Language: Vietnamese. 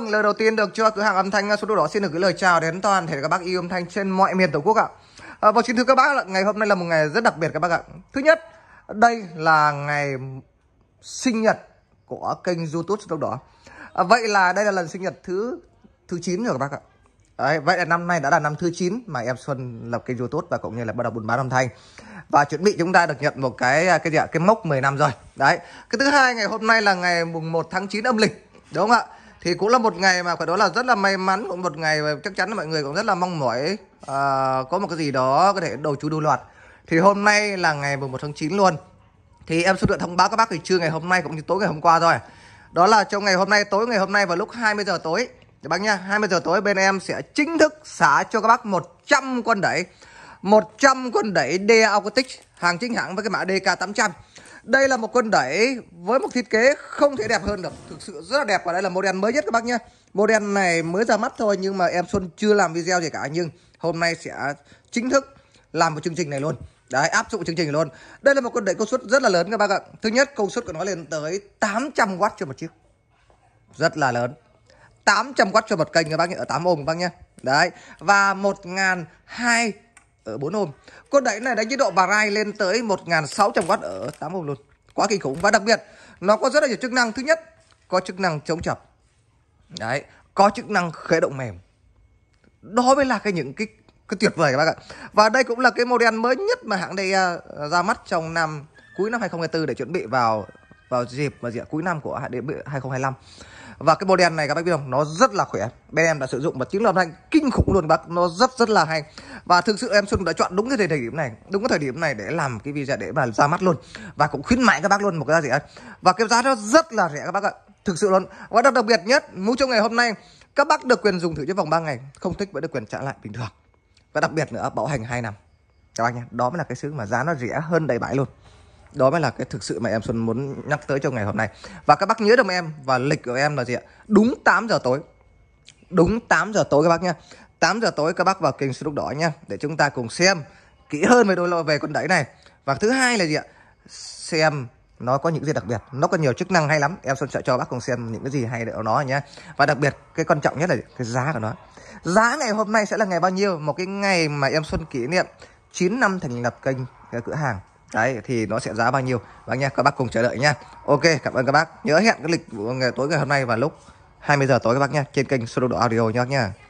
Vâng, lời đầu tiên được cho cửa hàng âm thanh à, số đô đó xin được gửi lời chào đến toàn thể các bác yêu âm thanh trên mọi miền tổ quốc ạ. À, và vâng, xin thưa các bác, ngày hôm nay là một ngày rất đặc biệt các bác ạ. Thứ nhất, đây là ngày sinh nhật của kênh YouTube số đô đó. À, vậy là đây là lần sinh nhật thứ thứ chín rồi các bác ạ. Đấy, vậy là năm nay đã là năm thứ 9 mà em Xuân lập kênh YouTube và cũng như là bắt đầu buôn bán âm thanh. Và chuẩn bị chúng ta được nhận một cái à, cái gì ạ, cái mốc 10 năm rồi. Đấy. Cái thứ hai ngày hôm nay là ngày mùng 1 tháng 9 âm lịch. Đúng không ạ? thì cũng là một ngày mà phải nói là rất là may mắn cũng một ngày và chắc chắn là mọi người cũng rất là mong mỏi uh, có một cái gì đó có thể đầu chú đu loạt thì hôm nay là ngày 1 tháng 9 luôn thì em xin được thông báo các bác thì trưa ngày hôm nay cũng như tối ngày hôm qua thôi đó là trong ngày hôm nay tối ngày hôm nay vào lúc 20 giờ tối các bác nha 20 giờ tối bên em sẽ chính thức xả cho các bác 100 con đẩy 100 con đẩy D Aquatic hàng chính hãng với cái mã DK800 đây là một quân đẩy với một thiết kế không thể đẹp hơn được Thực sự rất là đẹp và đây là model mới nhất các bác nhé Model này mới ra mắt thôi nhưng mà em Xuân chưa làm video gì cả Nhưng hôm nay sẽ chính thức làm một chương trình này luôn Đấy áp dụng chương trình luôn Đây là một con đẩy công suất rất là lớn các bác ạ Thứ nhất công suất của nó lên tới 800W cho một chiếc Rất là lớn 800W cho một kênh các bác nhé Ở 8 ohm các bác nhé Đấy và 1.200 ở 4 ohm Con đẩy này đánh chế độ Barai lên tới 1600W ở 8 ohm luôn. Quá kinh khủng và đặc biệt nó có rất là nhiều chức năng. Thứ nhất, có chức năng chống chập. Đấy, có chức năng khởi động mềm. Đó mới là cái những cái cái tuyệt vời các bác ạ. Và đây cũng là cái model mới nhất mà hãng đây uh, ra mắt trong năm cuối năm 2024 để chuẩn bị vào vào dịp mà dịp cuối năm của 2025 và cái bộ đèn này các bác biết không nó rất là khỏe bên em đã sử dụng và tiếng âm thanh kinh khủng luôn bác nó rất rất là hay và thực sự em xuân đã chọn đúng cái thời điểm này đúng cái thời điểm này để làm cái video để mà ra mắt luôn và cũng khuyến mại các bác luôn một cái giá rẻ và cái giá nó rất là rẻ các bác ạ thực sự luôn và đặc, đặc biệt nhất mũ trong ngày hôm nay các bác được quyền dùng thử trong vòng 3 ngày không thích vẫn được quyền trả lại bình thường và đặc biệt nữa bảo hành 2 năm các bác nhé đó mới là cái xứ mà giá nó rẻ hơn đầy bãi luôn đó mới là cái thực sự mà em Xuân muốn nhắc tới trong ngày hôm nay và các bác nhớ được em và lịch của em là gì ạ đúng 8 giờ tối đúng 8 giờ tối các bác nhé. 8 giờ tối các bác vào kênh Snook Đỏ nhé, để chúng ta cùng xem kỹ hơn về đôi lô về con đẩy này và thứ hai là gì ạ xem nó có những gì đặc biệt nó có nhiều chức năng hay lắm em xuân sẽ cho bác cùng xem những cái gì hay ở nó nhé và đặc biệt cái quan trọng nhất là cái giá của nó giá ngày hôm nay sẽ là ngày bao nhiêu một cái ngày mà em xuân kỷ niệm 9 năm thành lập kênh cái cửa hàng đấy thì nó sẽ giá bao nhiêu bác nhé, các bác cùng chờ đợi nhé. ok cảm ơn các bác nhớ hẹn cái lịch tối ngày hôm nay vào lúc 20 giờ tối các bác nhé, trên kênh solo audio nhé, nha